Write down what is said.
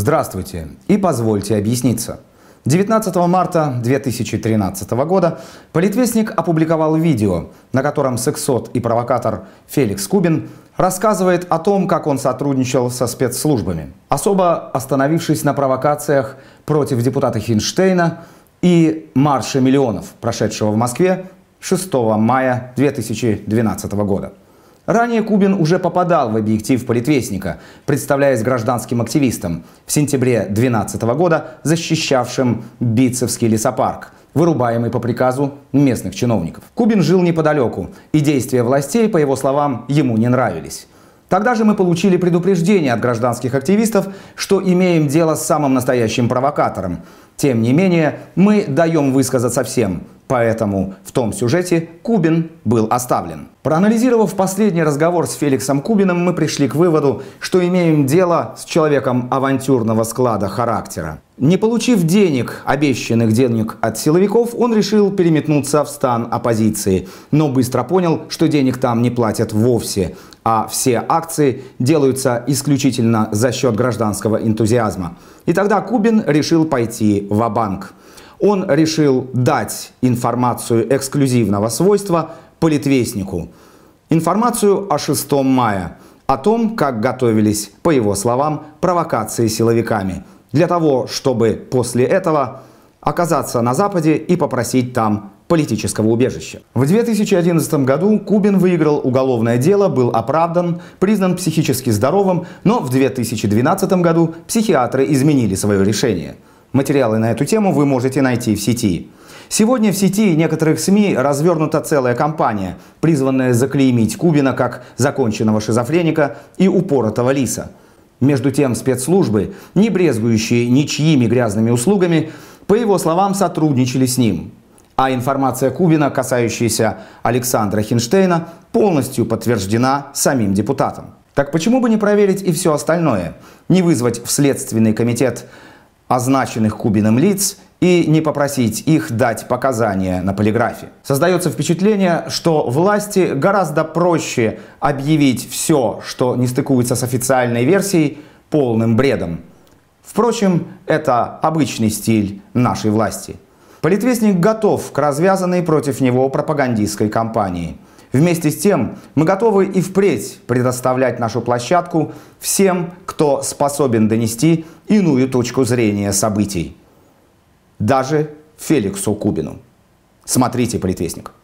Здравствуйте и позвольте объясниться. 19 марта 2013 года политвестник опубликовал видео, на котором сексот и провокатор Феликс Кубин рассказывает о том, как он сотрудничал со спецслужбами. Особо остановившись на провокациях против депутата Хинштейна и марша миллионов, прошедшего в Москве 6 мая 2012 года. Ранее Кубин уже попадал в объектив политвестника, представляясь гражданским активистом, в сентябре 2012 года защищавшим Битцевский лесопарк – вырубаемый по приказу местных чиновников. Кубин жил неподалеку, и действия властей, по его словам, ему не нравились. Тогда же мы получили предупреждение от гражданских активистов, что имеем дело с самым настоящим провокатором. Тем не менее, мы даем высказаться всем, Поэтому в том сюжете Кубин был оставлен. Проанализировав последний разговор с Феликсом Кубиным, мы пришли к выводу, что имеем дело с человеком авантюрного склада характера. Не получив денег, обещанных денег от силовиков, он решил переметнуться в стан оппозиции, но быстро понял, что денег там не платят вовсе, а все акции делаются исключительно за счет гражданского энтузиазма. И тогда Кубин решил пойти в банк он решил дать информацию эксклюзивного свойства политвестнику. Информацию о 6 мая, о том, как готовились, по его словам, провокации силовиками, для того, чтобы после этого оказаться на Западе и попросить там политического убежища. В 2011 году Кубин выиграл уголовное дело, был оправдан, признан психически здоровым, но в 2012 году психиатры изменили свое решение – Материалы на эту тему вы можете найти в сети. Сегодня в сети некоторых СМИ развернута целая кампания, призванная заклеймить Кубина как законченного шизофреника и упоротого лиса. Между тем спецслужбы, не брезгующие ничьими грязными услугами, по его словам, сотрудничали с ним. А информация Кубина, касающаяся Александра Хинштейна, полностью подтверждена самим депутатом. Так почему бы не проверить и все остальное? Не вызвать в Следственный комитет означенных Кубиным лиц и не попросить их дать показания на полиграфе. Создается впечатление, что власти гораздо проще объявить все, что не стыкуется с официальной версией, полным бредом. Впрочем, это обычный стиль нашей власти. Политвестник готов к развязанной против него пропагандистской кампании – Вместе с тем, мы готовы и впредь предоставлять нашу площадку всем, кто способен донести иную точку зрения событий. Даже Феликсу Кубину. Смотрите «Предвестник».